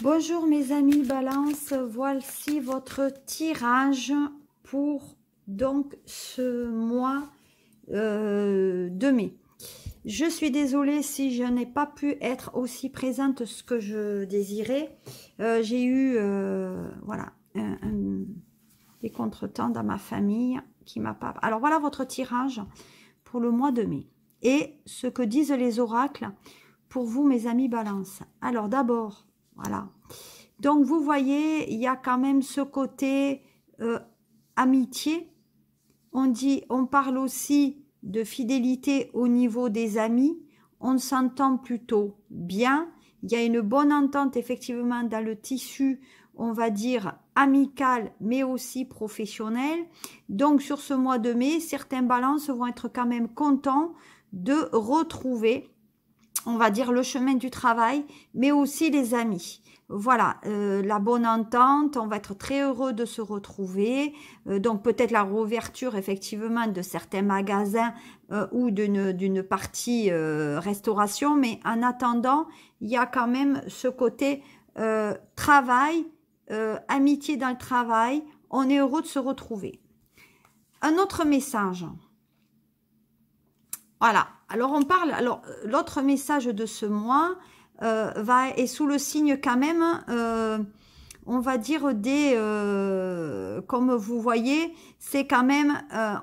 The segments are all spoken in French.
Bonjour mes amis Balance, voici votre tirage pour donc ce mois euh, de mai. Je suis désolée si je n'ai pas pu être aussi présente ce que je désirais. Euh, j'ai eu euh, voilà des contretemps dans ma famille qui m'a pas... Alors voilà votre tirage pour le mois de mai. Et ce que disent les oracles pour vous mes amis Balance. Alors d'abord, voilà. Donc, vous voyez, il y a quand même ce côté euh, amitié. On, dit, on parle aussi de fidélité au niveau des amis. On s'entend plutôt bien. Il y a une bonne entente, effectivement, dans le tissu, on va dire, amical, mais aussi professionnel. Donc, sur ce mois de mai, certains balances vont être quand même contents de retrouver on va dire le chemin du travail, mais aussi les amis. Voilà, euh, la bonne entente, on va être très heureux de se retrouver. Euh, donc peut-être la rouverture effectivement de certains magasins euh, ou d'une partie restauration, mais en attendant, il y a quand même ce côté travail, amitié dans le travail, on est heureux de se retrouver. Un autre message. Voilà. Alors, on parle... Alors, l'autre message de ce mois euh, va, est sous le signe quand même... Euh, on va dire des, euh, comme vous voyez, c'est quand même,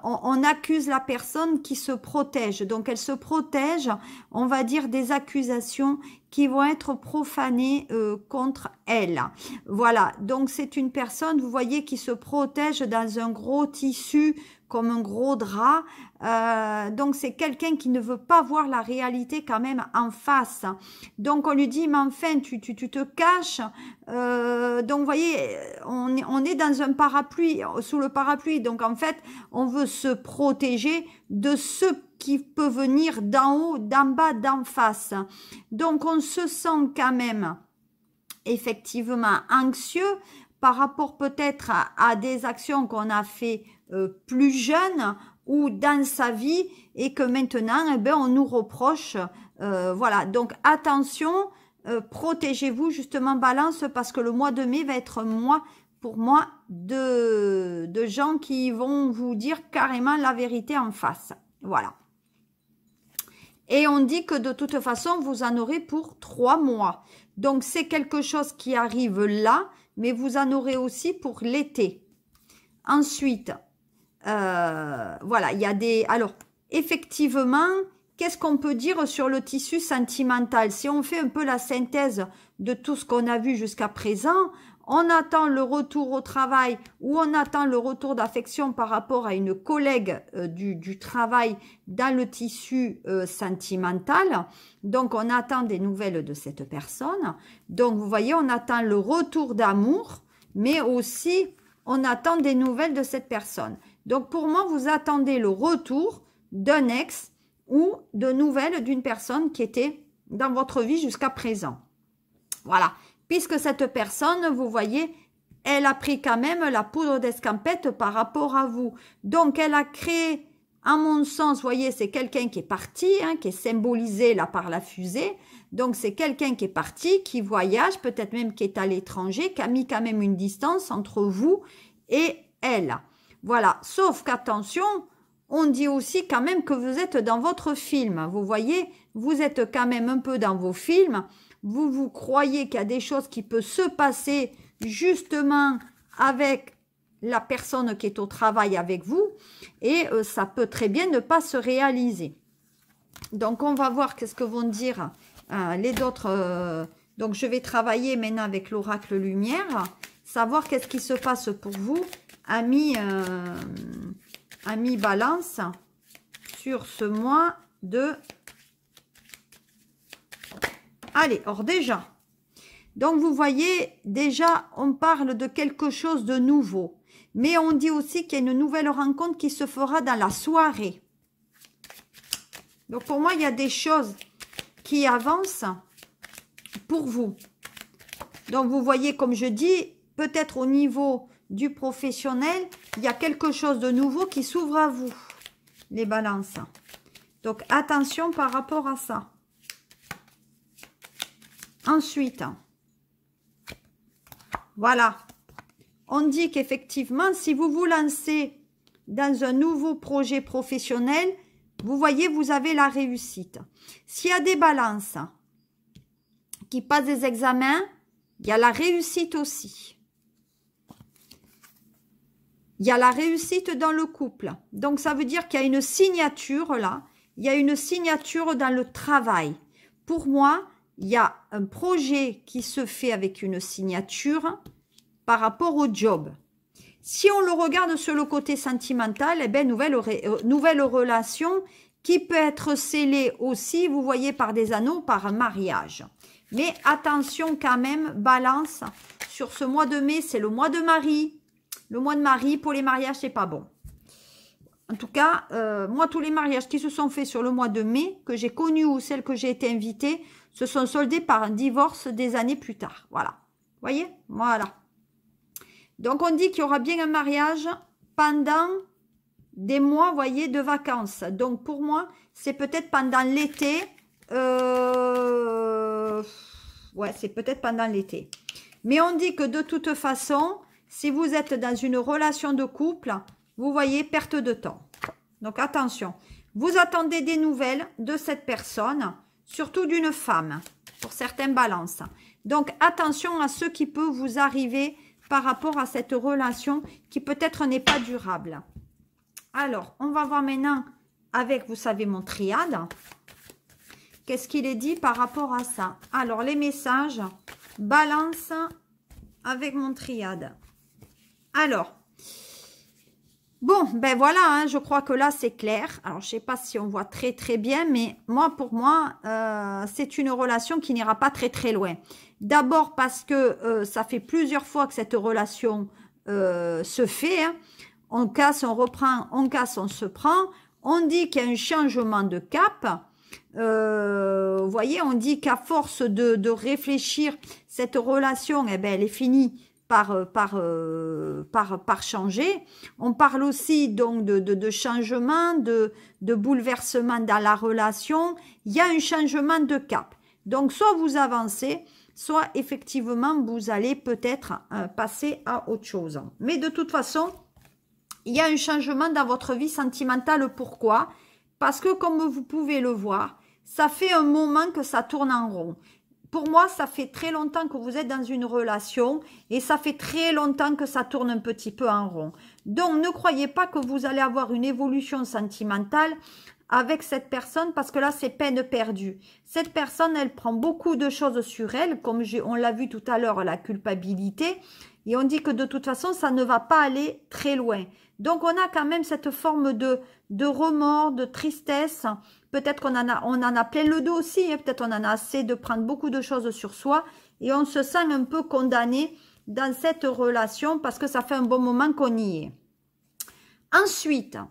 on, on, accuse la personne qui se protège. Donc elle se protège, on va dire, des accusations qui vont être profanés euh, contre elle. Voilà, donc c'est une personne, vous voyez, qui se protège dans un gros tissu comme un gros drap. Euh, donc c'est quelqu'un qui ne veut pas voir la réalité quand même en face. Donc on lui dit mais enfin tu, tu, tu te caches. Euh, donc voyez on, on est dans un parapluie, sous le parapluie. Donc en fait on veut se protéger de ce qui peut venir d'en haut, d'en bas, d'en face. Donc, on se sent quand même effectivement anxieux par rapport peut-être à, des actions qu'on a fait euh, plus jeune ou dans sa vie et que maintenant, eh ben, on nous reproche. Euh, voilà, donc attention, euh, protégez-vous justement balance parce que le mois de mai va être un mois pour moi de gens qui vont vous dire carrément la vérité en face. Voilà. Et on dit que de toute façon, vous en aurez pour trois mois. Donc, c'est quelque chose qui arrive là, mais vous en aurez aussi pour l'été. Ensuite, euh, voilà, il y a des... Alors, effectivement, qu'est-ce qu'on peut dire sur le tissu sentimental Si on fait un peu la synthèse de tout ce qu'on a vu jusqu'à présent, on attend le retour au travail ou on attend le retour d'affection par rapport à une collègue euh, du, travail dans le tissu euh, sentimental. Donc, on attend des nouvelles de cette personne. Donc, vous voyez, on attend le retour d'amour, mais aussi on attend des nouvelles de cette personne. Donc, pour moi, vous attendez le retour d'un ex ou de nouvelles d'une personne qui était dans votre vie jusqu'à présent. Voilà, puisque cette personne, vous voyez, elle a pris quand même la poudre d'escampette par rapport à vous. Donc, elle a créé, à mon sens, vous voyez, c'est quelqu'un qui est parti, hein, qui est symbolisé là par la fusée. Donc, c'est quelqu'un qui est parti, qui voyage, peut-être même qui est à l'étranger, qui a mis quand même une distance entre vous et elle. Voilà, sauf qu'attention, on dit aussi quand même que vous êtes dans votre film. Vous voyez, vous êtes quand même un peu dans vos films vous vous croyez qu'il y a des choses qui peuvent se passer justement avec la personne qui est au travail avec vous et euh, ça peut très bien ne pas se réaliser. Donc, on va voir qu'est-ce que vont dire euh, les autres. Euh, donc, je vais travailler maintenant avec l'oracle lumière, savoir qu'est-ce qui se passe pour vous, ami, ami balance, sur ce mois de Allez, or déjà, donc vous voyez, déjà on parle de quelque chose de nouveau. Mais on dit aussi qu'il y a une nouvelle rencontre qui se fera dans la soirée. Donc pour moi, il y a des choses qui avancent pour vous. Donc vous voyez, comme je dis, peut-être au niveau du professionnel, il y a quelque chose de nouveau qui s'ouvre à vous, les balances. Donc attention par rapport à ça. Ensuite, voilà, on dit qu'effectivement, si vous vous lancez dans un nouveau projet professionnel, vous voyez, vous avez la réussite. S'il y a des balances qui passent des examens, il y a la réussite aussi. Il y a la réussite dans le couple. Donc, ça veut dire qu'il y a une signature là. Il y a une signature dans le travail. Pour moi, il y a un projet qui se fait avec une signature par rapport au job. Si on le regarde sur le côté sentimental, eh bien, nouvelle, euh, nouvelle relation qui peut être scellée aussi, vous voyez, par des anneaux, par un mariage. Mais attention quand même, balance, sur ce mois de mai, c'est le mois de Marie. Le mois de Marie, pour les mariages, c'est pas bon. En tout cas, euh, moi, tous les mariages qui se sont faits sur le mois de mai, que j'ai connus ou celles que j'ai été invitée, se sont soldés par un divorce des années plus tard. Voilà. Voyez Voilà. Donc, on dit qu'il y aura bien un mariage pendant des mois, vous voyez, de vacances. Donc, pour moi, c'est peut-être pendant l'été. Euh, ouais, c'est peut-être pendant l'été. Mais on dit que de toute façon, si vous êtes dans une relation de couple, vous voyez, perte de temps. Donc, attention. Vous attendez des nouvelles de cette personne surtout d'une femme, pour certains balances. Donc, attention à ce qui peut vous arriver par rapport à cette relation qui peut-être n'est pas durable. Alors, on va voir maintenant avec, vous savez, mon triade. Qu'est-ce qu'il est dit par rapport à ça Alors, les messages, balance avec mon triade. Alors, Bon, ben voilà, hein, je crois que là, c'est clair. Alors, je ne sais pas si on voit très, très bien, mais moi, pour moi, euh, c'est une relation qui n'ira pas très, très loin. D'abord parce que euh, ça fait plusieurs fois que cette relation euh, se fait. Hein. On casse, on reprend, on casse, on se prend. On dit qu'il y a un changement de cap. vous voyez, on dit qu'à force de, réfléchir, cette relation, eh ben, elle est finie euh, euh, par, par, changer. On parle aussi donc de, changement, de, de bouleversement dans la relation. Il y a un changement de cap. Donc, soit vous avancez, soit effectivement, vous allez peut-être euh, passer à autre chose. Mais de toute façon, il y a un changement dans votre vie sentimentale. Pourquoi Parce que, comme vous pouvez le voir, ça fait un moment que ça tourne en rond pour moi, ça fait très longtemps que vous êtes dans une relation et ça fait très longtemps que ça tourne un petit peu en rond. Donc, ne croyez pas que vous allez avoir une évolution sentimentale avec cette personne parce que là, c'est peine perdue. Cette personne, elle prend beaucoup de choses sur elle, comme on l'a vu tout à l'heure, la culpabilité. Et on dit que de toute façon, ça ne va pas aller très loin. Donc, on a quand même cette forme de, de remords, de tristesse. Peut-être qu'on en, a, on en a plein le dos aussi. Hein. Peut-être qu'on en a assez de prendre beaucoup de choses sur soi. Et on se sent un peu condamné dans cette relation parce que ça fait un bon moment qu'on y est. Ensuite, euh,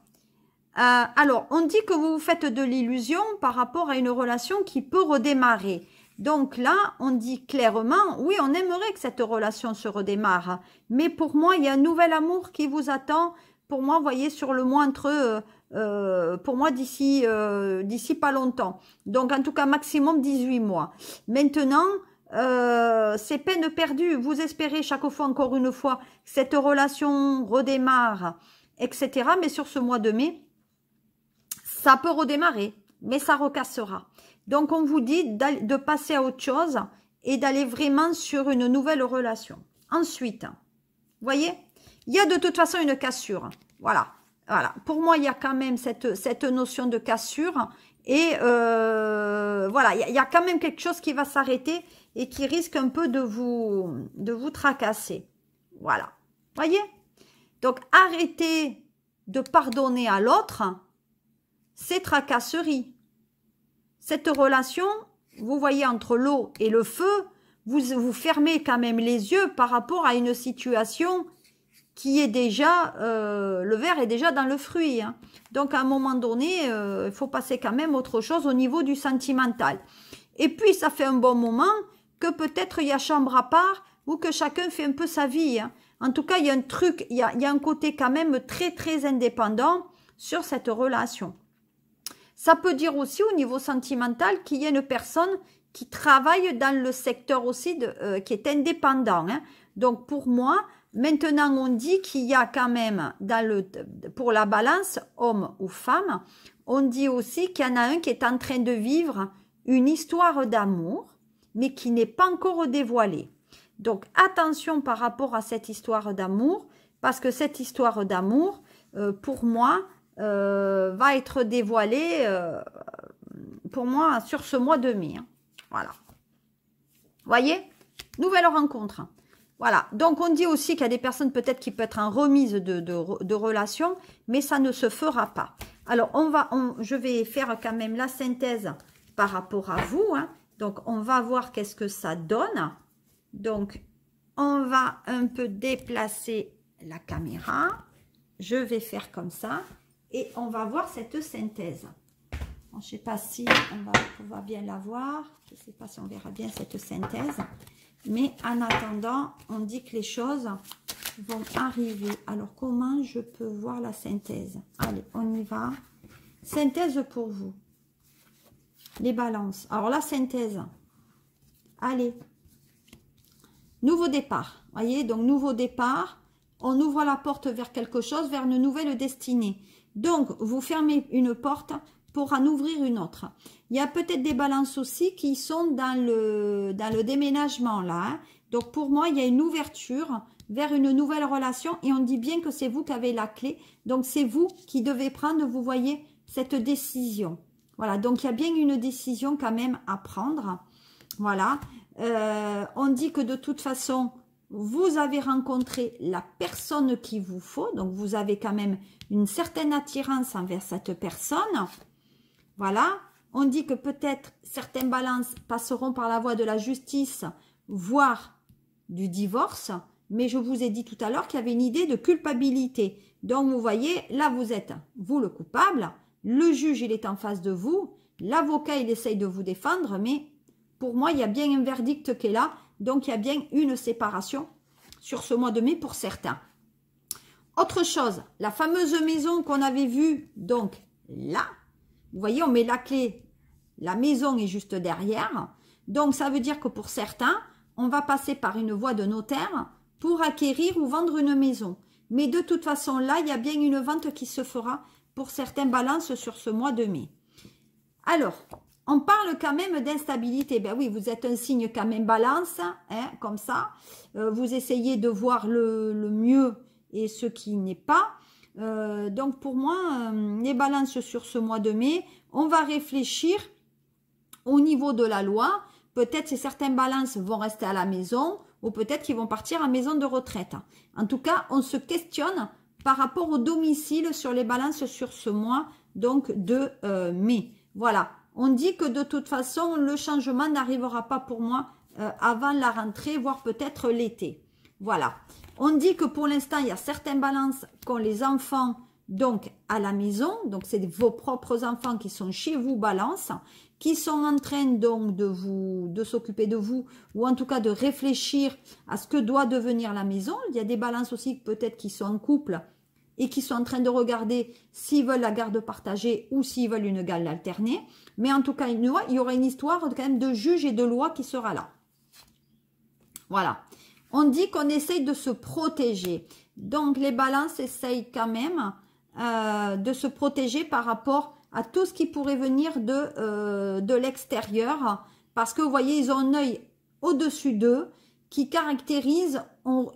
alors, on dit que vous vous faites de l'illusion par rapport à une relation qui peut redémarrer. Donc là, on dit clairement, oui, on aimerait que cette relation se redémarre, mais pour moi, il y a un nouvel amour qui vous attend. Pour moi, voyez, sur le mois entre, euh, euh, pour moi, d'ici euh, d'ici pas longtemps. Donc, en tout cas, maximum 18 mois. Maintenant, c'est peine perdue. Vous espérez chaque fois, encore une fois, que cette relation redémarre, etc. Mais sur ce mois de mai, ça peut redémarrer, mais ça recassera. Donc, on vous dit de passer à autre chose et d'aller vraiment sur une nouvelle relation. Ensuite, vous voyez, il y a de toute façon une cassure. Voilà. Voilà. Pour moi, il y a quand même cette, cette notion de cassure. Et euh, voilà, il y, a, quand même quelque chose qui va s'arrêter et qui risque un peu de vous, de vous tracasser. Voilà. Voyez Donc, arrêtez de pardonner à l'autre c'est tracasserie cette relation, vous voyez, entre l'eau et le feu, vous, vous fermez quand même les yeux par rapport à une situation qui est déjà, euh, le verre est déjà dans le fruit. Hein. Donc à un moment donné, euh, il faut passer quand même autre chose au niveau du sentimental. Et puis ça fait un bon moment que peut-être il y a chambre à part ou que chacun fait un peu sa vie. Hein. En tout cas, il y a un truc, il y a un côté quand même très très indépendant sur cette relation. Ça peut dire aussi au niveau sentimental qu'il y a une personne qui travaille dans le secteur aussi de, euh, qui est indépendant. Hein. Donc pour moi, maintenant on dit qu'il y a quand même pour la balance homme ou femme, on dit aussi qu'il y en a un qui est en train de vivre une histoire d'amour, mais qui n'est pas encore dévoilée. Donc attention par rapport à cette histoire d'amour, parce que cette histoire d'amour, euh, pour moi, euh, va être dévoilé euh, pour moi sur ce mois de mai. Hein. Voilà. Voyez Nouvelle rencontre. Voilà. Donc, on dit aussi qu'il y a des personnes peut-être qui peuvent être en remise de, de, relation, mais ça ne se fera pas. Alors, on va, je vais faire quand même la synthèse par rapport à vous. Hein. Donc, on va voir qu'est-ce que ça donne. Donc, on va un peu déplacer la caméra. Je vais faire comme ça et on va voir cette synthèse. je ne sais pas si on va bien la voir, je ne sais pas si on verra bien cette synthèse, mais en attendant, on dit que les choses vont arriver. Alors, comment je peux voir la synthèse Allez, on y va. Synthèse pour vous. Les balances. Alors, la synthèse. Allez. Nouveau départ. Voyez, donc nouveau départ. On ouvre la porte vers quelque chose, vers une nouvelle destinée. Donc, vous fermez une porte pour en ouvrir une autre. Il y a peut-être des balances aussi qui sont dans le, dans le déménagement, là. Hein. Donc, pour moi, il y a une ouverture vers une nouvelle relation et on dit bien que c'est vous qui avez la clé. Donc, c'est vous qui devez prendre, vous voyez, cette décision. Voilà, donc il y a bien une décision quand même à prendre. Voilà, euh, on dit que de toute façon, vous avez rencontré la personne qu'il vous faut, donc vous avez quand même une certaine attirance envers cette personne. Voilà, on dit que peut-être certaines balances passeront par la voie de la justice, voire du divorce, mais je vous ai dit tout à l'heure qu'il y avait une idée de culpabilité. Donc vous voyez, là vous êtes, vous le coupable, le juge il est en face de vous, l'avocat il essaye de vous défendre, mais pour moi il y a bien un verdict qui est là, donc, il y a bien une séparation sur ce mois de mai pour certains. Autre chose, la fameuse maison qu'on avait vue, donc là, vous voyez, on met la clé, la maison est juste derrière. Donc, ça veut dire que pour certains, on va passer par une voie de notaire pour acquérir ou vendre une maison. Mais de toute façon, là, il y a bien une vente qui se fera pour certains balances sur ce mois de mai. Alors, on parle quand même d'instabilité. Ben oui, vous êtes un signe quand même balance, hein, comme ça. Euh, vous essayez de voir le, mieux et ce qui n'est pas. Euh, donc pour moi, euh, les balances sur ce mois de mai, on va réfléchir au niveau de la loi. Peut-être que certaines balances vont rester à la maison ou peut-être qu'ils vont partir à maison de retraite. En tout cas, on se questionne par rapport au domicile sur les balances sur ce mois donc de mai. Voilà, on dit que de toute façon, le changement n'arrivera pas pour moi euh, avant la rentrée, voire peut-être l'été. Voilà. On dit que pour l'instant, il y a certaines balances qu'ont les enfants donc à la maison, donc c'est vos propres enfants qui sont chez vous balance, qui sont en train donc de vous, de s'occuper de vous, ou en tout cas de réfléchir à ce que doit devenir la maison. Il y a des balances aussi peut-être qui sont en couple et qui sont en train de regarder s'ils veulent la garde partagée ou s'ils veulent une garde alternée. Mais en tout cas, une loi, il y aura une histoire quand même de juge et de loi qui sera là. Voilà. On dit qu'on essaye de se protéger. Donc, les balances essayent quand même euh, de se protéger par rapport à tout ce qui pourrait venir de, euh, de l'extérieur. Parce que, vous voyez, ils ont un œil au-dessus d'eux qui caractérise,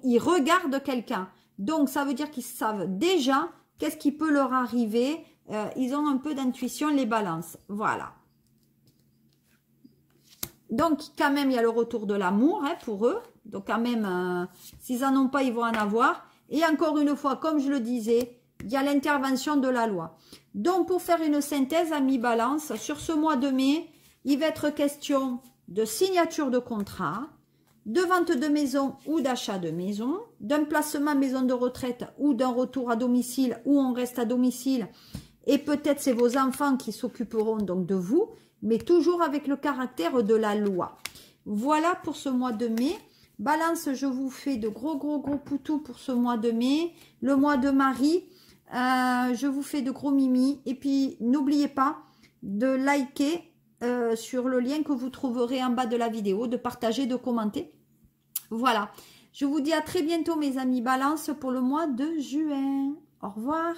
ils regardent quelqu'un. Donc, ça veut dire qu'ils savent déjà qu'est-ce qui peut leur arriver. Euh, ils ont un peu d'intuition, les balances. Voilà. Donc, quand même, il y a le retour de l'amour hein, pour eux. Donc, quand même, euh, s'ils n'en ont pas, ils vont en avoir. Et encore une fois, comme je le disais, il y a l'intervention de la loi. Donc, pour faire une synthèse, à mi balance, sur ce mois de mai, il va être question de signature de contrat, de vente de maison ou d'achat de maison, d'un placement maison de retraite ou d'un retour à domicile où on reste à domicile et peut-être c'est vos enfants qui s'occuperont donc de vous, mais toujours avec le caractère de la loi. Voilà pour ce mois de mai. Balance, je vous fais de gros, gros, gros poutous pour ce mois de mai. Le mois de Marie, euh, je vous fais de gros mimi. Et puis, n'oubliez pas de liker euh, sur le lien que vous trouverez en bas de la vidéo, de partager, de commenter. Voilà. Je vous dis à très bientôt, mes amis Balance, pour le mois de juin. Au revoir.